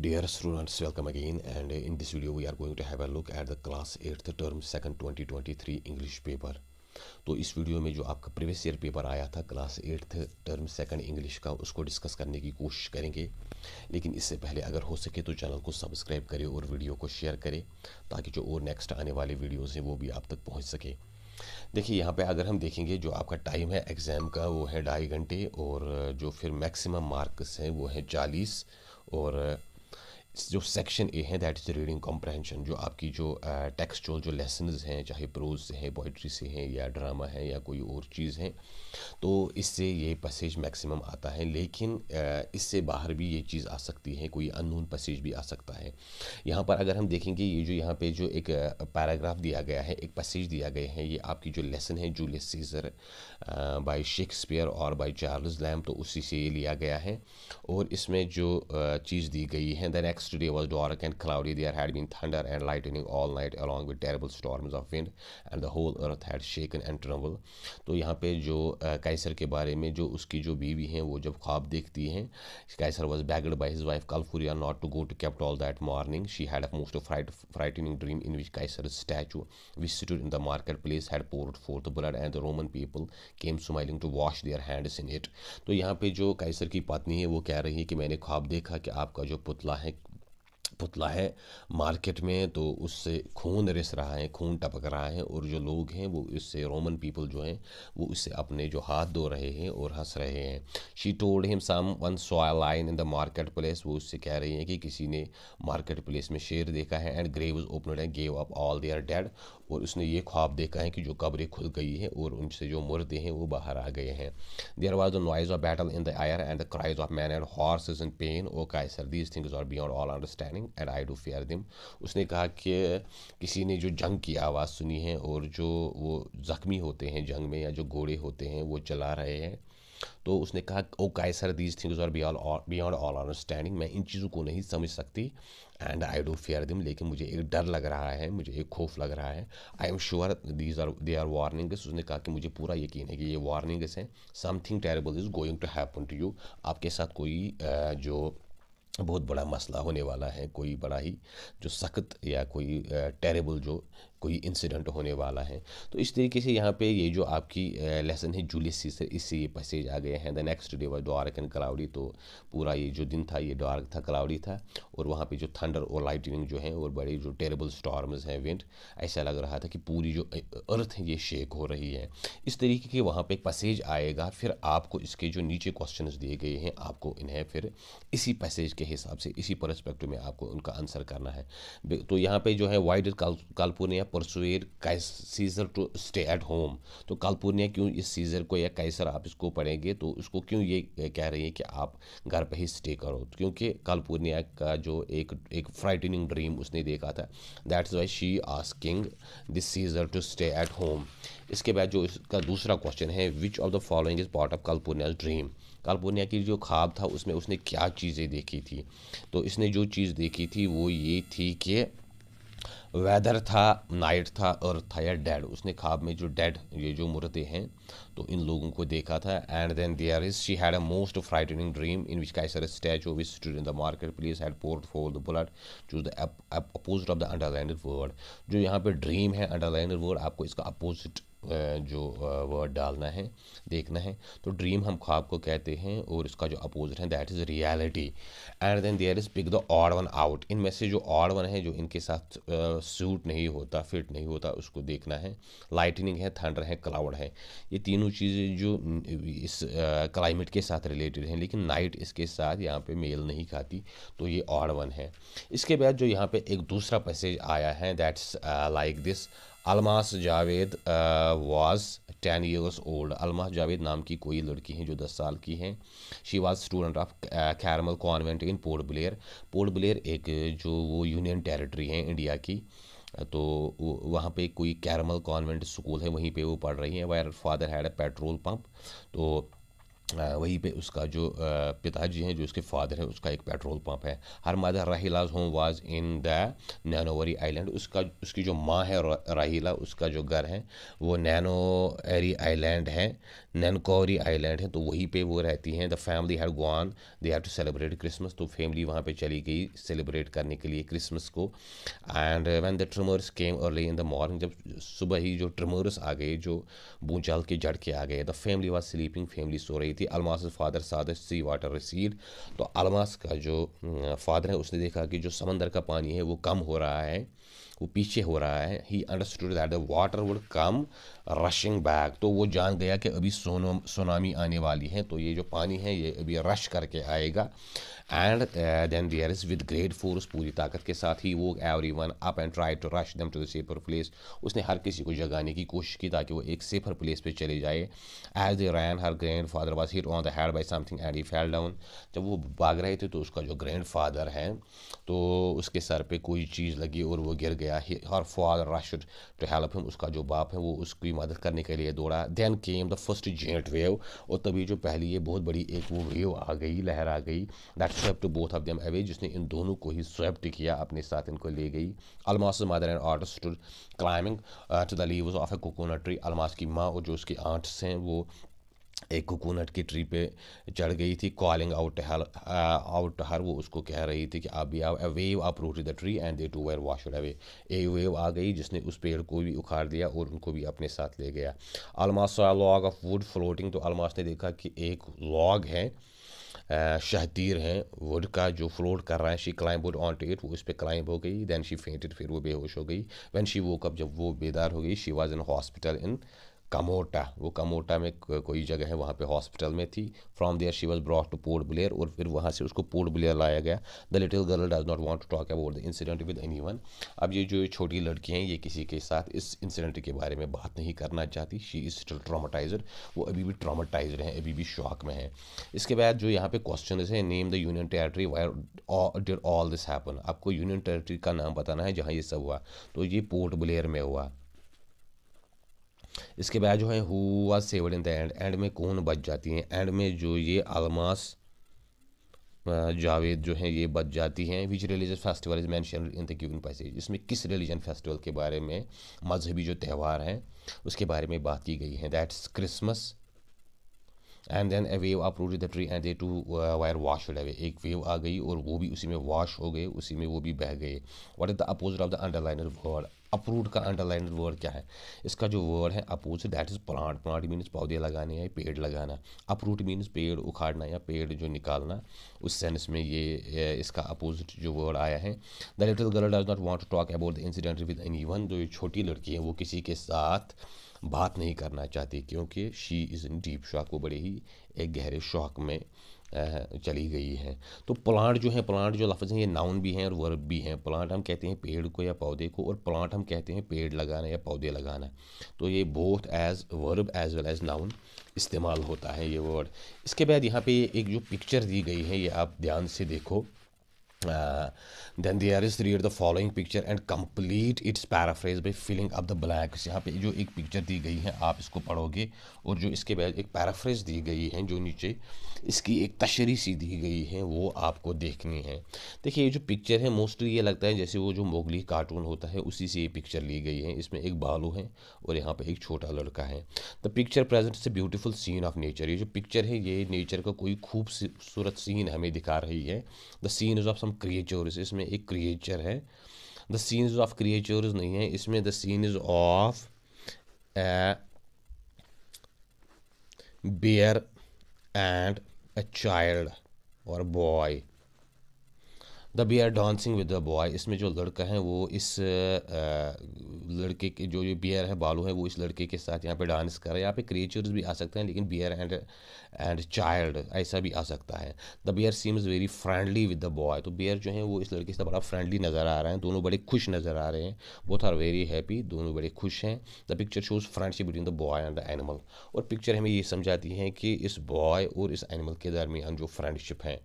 Dear students, welcome again and uh, in this video we are going to have a look at the class 8th term second 2023 English paper. तो इस video में जो आपका previous year paper आया था class eighth term second English का उसको discuss करने की कोशिश करेंगे लेकिन इससे पहले अगर हो सके तो चैनल को सब्सक्राइब करें और वीडियो को शेयर करें ताकि जो और नेक्स्ट आने वाले वीडियोज़ हैं वो भी आप तक पहुँच सके देखिए यहाँ पे अगर हम देखेंगे जो आपका टाइम है एग्ज़ाम का वो है ढाई घंटे और जो फिर मैक्सिमम मार्क्स हैं वो हैं चालीस और जो सेक्शन ए है दैट इज़ रीडिंग कॉम्प्रहेंशन जो आपकी जो टेक्सचुअल जो लेसन हैं चाहे प्रोज से हैं पोइट्री से हैं या ड्रामा है या कोई और चीज़ है तो इससे ये पैसेज मैक्सिमम आता है लेकिन इससे बाहर भी ये चीज़ आ सकती है कोई अननोन पैसेज भी आ सकता है यहाँ पर अगर हम देखेंगे ये जो यहाँ पे जो एक पैराग्राफ दिया गया है एक पैसेज दिया गया है ये आपकी जो लेसन है जूलियस सीजर बाय शेक्सपियर और बाय चार्ल्स लैम तो उसी से ये लिया गया है और इसमें जो चीज़ दी गई है the next next day was dark and cloudy. There had been thunder and lightning all night along with terrible storms of wind and the whole earth had shaken and tremble. तो यहाँ पे जो कैसर के बारे में जो उसकी जो बीवी हैं वो जब ख्वाब देखती हैं Caesar was begged by his wife Calpurnia not to go to kept all that morning she had a most fright frightening dream in which Caesar statue which stood in the market place had poured for the blood and the Roman people came smiling to wash their hands in it तो यहाँ पे जो कैसर की पत्नी है वो कह रही है कि मैंने ख्वाब देखा कि आपका जो पुतला है पुतला है मार्केट में तो उससे खून रिस रहा है खून टपक रहा है और जो लोग हैं वो इससे रोमन पीपल जो हैं वो इससे अपने जो हाथ धो रहे हैं और हंस रहे हैं she told him someone saw lion in the market place वो उससे कह रही हैं कि किसी ने मार्केट प्लेस में शेर देखा है and grave opened and gave up all their dead और उसने ये ख्वाब देखा है कि जो कब्रें खुल गई हैं और उनसे जो मुर्दे हैं वो बाहर आ गए हैं there was the noise of battle in the air and the cries of men and horse is in pain O Caesar these things are beyond all understanding and I do fear them उसने कहा कि किसी ने जो जंग की आवाज़ सुनी है और जो वो ज़ख्मी होते हैं जंग में या जो घोड़े होते हैं वो चला रहे हैं तो उसने कहा O Caesar these things are beyond all understanding मैं इन चीज़ों को नहीं समझ सकती एंड आई डो फेयर दिम लेकिन मुझे एक डर लग रहा है मुझे एक खौफ लग रहा है I am sure these are they are warnings उसने कहा कि मुझे पूरा यकीन है कि ये वार्निंग्स हैं something terrible is going to happen to you आपके साथ कोई जो बहुत बड़ा मसला होने वाला है कोई बड़ा ही जो सख्त या कोई टेरेबल जो कोई इंसिडेंट होने वाला है तो इस तरीके से यहाँ पे ये जो आपकी लेसन है जूलियस सीसर इससे ये पैसेज आ गए हैं the next day was dark and cloudy तो पूरा ये जो दिन था ये डार्क था क्लाउडी था और वहाँ पे जो थंडर और लाइटनिंग जो है और बड़े जो टेरेबल स्टॉर्म्स हैं विंड ऐसा लग रहा था कि पूरी जो अर्थ है ये शेक हो रही है इस तरीके के वहाँ पर एक पैसेज आएगा फिर आपको इसके जो नीचे क्वेश्चन दिए गए हैं आपको इन्हें फिर इसी पैसेज के हिसाब से इसी परस्पेक्टिव में आपको उनका आंसर करना है तो यहाँ पर जो है वाइड कालपुर ने persuaded Caesar to stay at home तो पूर्णिया क्यों इस सीज़र को या कैसर आप इसको पढ़ेंगे तो उसको क्यों ये कह रही है कि आप घर पर ही स्टे करो क्योंकि पूर्णिया का जो एक एक फ्राइटनिंग ड्रीम उसने देखा था that's why she asking this Caesar to stay at home इसके बाद जो इसका दूसरा क्वेश्चन है which of the following is part of Calpurnia dream Calpurnia की जो ख्वाब था उसमें उसने क्या चीज़ें देखी थी तो इसने जो चीज़ देखी थी वो ये थी कि वेदर था नाइट था अर्थ था या डेड उसने ख्वाब में जो डेड ये जो मुर्दे हैं तो इन लोगों को देखा था and then there is she had a most frightening dream in which Caesar statue which stood in the market place had poured for the blood choose the opposite of the underlined word जो यहाँ पे dream है अंडरलाइनड word आपको इसका opposite जो word डालना है देखना है तो ड्रीम हम ख्वाब को कहते हैं और इसका जो अपोजिट है that is reality and then there is pick the odd one out इन में से जो ऑड वन है जो इनके साथ सूट नहीं होता फिट नहीं होता उसको देखना है लाइटनिंग है थंडर है क्लाउड है ये तीनों चीज़ें जो इस क्लाइमेट के साथ रिलेटेड हैं लेकिन नाइट इसके साथ यहाँ पे मेल नहीं खाती तो ये ऑड वन है इसके बाद जो यहाँ पे एक दूसरा पैसेज आया है that's like this Almas Javed was ten years old Almas Javed नाम की कोई लड़की हैं जो दस साल की हैं she was student of Carmel convent in Port Blair Port Blair एक जो वो यूनियन टेरिटरी है इंडिया की तो वहाँ पे कोई कैरमल कॉन्वेंट स्कूल है वहीं पे वो पढ़ रही हैं where father had a petrol pump तो वहीं पे उसका जो पिताजी हैं जो उसके फादर हैं उसका एक पेट्रोल पंप है हर मदर राहिलाज home was in the Nancowry island उसका उसकी जो माँ है राहिला उसका जो घर है वो नैनोरी आइलैंड है नैनकौरी आइलैंड है तो वहीं पे वो रहती हैं the family had gone they have to celebrate Christmas तो फैमिली वहाँ पे चली गई सेलिब्रेट करने के लिए क्रिसमस को and when the tremors came early in the morning जब सुबह ही जो ट्रमर्स आ गए जो बूंचाल के जड़ के आ गए the family was sleeping family सो रही थी Almas father saw sea water recede तो अलमास का जो फादर अं, है उसने देखा कि जो समंदर का पानी है वो कम हो रहा है वो पीछे हो रहा है he understood that the water would come rushing back तो वो जान गया कि अभी सोनो सोनामी आने वाली है तो ये जो पानी है ये अभी रश करके आएगा and then there is with great force पूरी ताकत के साथ ही वो everyone up and try to rush them to the safer place उसने हर किसी को जगाने की कोशिश की ताकि वो एक सेफर प्लेस पे चले जाए as they ran her grandfather was hit on the head by something and he fell down जब वो भाग रहे थे तो उसका जो ग्रैंड फादर है तो उसके सर पर कोई चीज़ लगी और वो गिर गया गया her father rushed to help him उसका जो बाप है वो उसकी मदद करने के लिए दौड़ा then came the first giant wave और तभी जो पहली ये बहुत बड़ी एक वो वेव आ गई लहर आ गई that swept both of them away जिसने इन दोनों को ही स्वेप्ट किया अपने साथ इनको ले गई Almas mother and aunt stood climbing to the leave of a coconut tree Almas की माँ और जो उसकी आंट्स हैं वो एक कोकोनट की ट्री पे चढ़ गई थी calling out her out her वो उसको कह रही थी कि अब a wave uproot the tree and they too were wash away a wave आ गई जिसने उस पेड़ को भी उखाड़ दिया और उनको भी अपने साथ ले गया Almas log of wood floating तो अलमास ने देखा कि एक लॉग है शहतीर हैं वुड का जो फ्लोट कर रहा है she climbed on to it वो उस पर क्लाइंब हो गई दैन शी फेंटेड फिर वो बेहोश हो गई वैन शी वोकअप जब वो बेदार हो गई she was in hospital in Kamorta वो कमोटा में कोई जगह है वहाँ पे हॉस्पिटल में थी from there she was brought to Port Blair और फिर वहाँ से उसको पोर्ट ब्लेयर लाया गया the little girl does not want to talk about the incident with anyone अब ये जो छोटी लड़की हैं ये किसी के साथ इस इंसिडेंट के बारे में बात नहीं करना चाहती शी इज़ स्टिल ट्रामाटाइजर वो अभी भी ट्रामाटाइज हैं अभी भी शॉक में है इसके बाद जो यहाँ पे क्वेश्चन है name the union territory where did all this happen आपको यूनियन टेरेटरी का नाम बताना है जहाँ ये सब हुआ तो ये पोर्ट ब्लेयर में हुआ इसके बाद जो है who was in the end end में कौन बच जाती हैं एंड में जो ये अलमास जावेद जो हैं ये बच जाती हैं which religious festival is mentioned in the given passage इसमें किस रिलीजन फेस्टिवल के बारे में मजहबी जो त्यौहार हैं उसके बारे में बात की गई है that's Christmas and then a wave root the tree and they too were wash away एक वेव आ गई और वो भी उसी में वॉश हो गए उसी में वो भी बह गए what is the opposite of the underlined word uproot का अंडरलाइन वर्ड क्या है इसका जो वर्ड है अपूज that is plant plant means पौधे लगाने या पेड़ लगाना अपरूट मीन्स पेड़ उखाड़ना या पेड़ जो निकालना उस सेंस में ये इसका अपोजिट जो वर्ड आया है the little girl does not want to talk about the incident with anyone जो ये छोटी लड़की है वो किसी के साथ बात नहीं करना चाहती क्योंकि she is in deep shock वो बड़े ही एक गहरे शौक में चली गई है तो प्लांट जो है प्लांट जो लफ्ज़ हैं ये नाउन भी हैं और वर्ब भी हैं प्लांट हम कहते हैं पेड़ को या पौधे को और प्लांट हम कहते हैं पेड़ लगाना या पौधे लगाना तो ये both as verb as well as noun इस्तेमाल होता है ये वर्ड इसके बाद यहाँ पे एक जो पिक्चर दी गई है ये आप ध्यान से देखो then they are is read the following picture and complete its paraphrase by filling up the blanks यहाँ पे जो एक पिक्चर दी गई है आप इसको पढ़ोगे और जो इसके बाद एक पैराफ्रेज दी गई है जो नीचे इसकी एक तशरी सी दी गई है वो आपको देखनी है देखिए ये जो पिक्चर है मोस्टली ये लगता है जैसे वो जो मोगली कार्टून होता है उसी से ये पिक्चर ली गई है इसमें एक बालू है और यहाँ पर एक छोटा लड़का है the picture present is a scene of nature ये जो पिक्चर है ये नेचर का कोई खूबसूरत सीन हमें दिखा रही है the scene is of from creatures इसमें एक क्रिएचर है द सीन्स ऑफ क्रिएचर्स नहीं है इसमें the is of a bear and a child और boy the be are dancing with the boy इसमें जो लड़का है वो इस लड़के के जो ये बियर है बालू है वो इस लड़के के साथ यहाँ पे डांस कर रहा है यहाँ पे क्रिएचर्स भी आ सकते हैं लेकिन बियर एंड एंड चाइल्ड ऐसा भी आ सकता है the bear seems very friendly with the boy तो बियर जो है वो इस लड़के से बड़ा फ्रेंडली नज़र आ रहे हैं दोनों बड़े खुश नज़र आ रहे हैं बोथ आर वेरी हैप्पी दोनों बड़े खुश हैं the picture shows friendship between the boy and the animal और पिक्चर हमें ये समझाती है कि इस बॉय और इस एनिमल के दरमियान जो फ्रेंडशिप है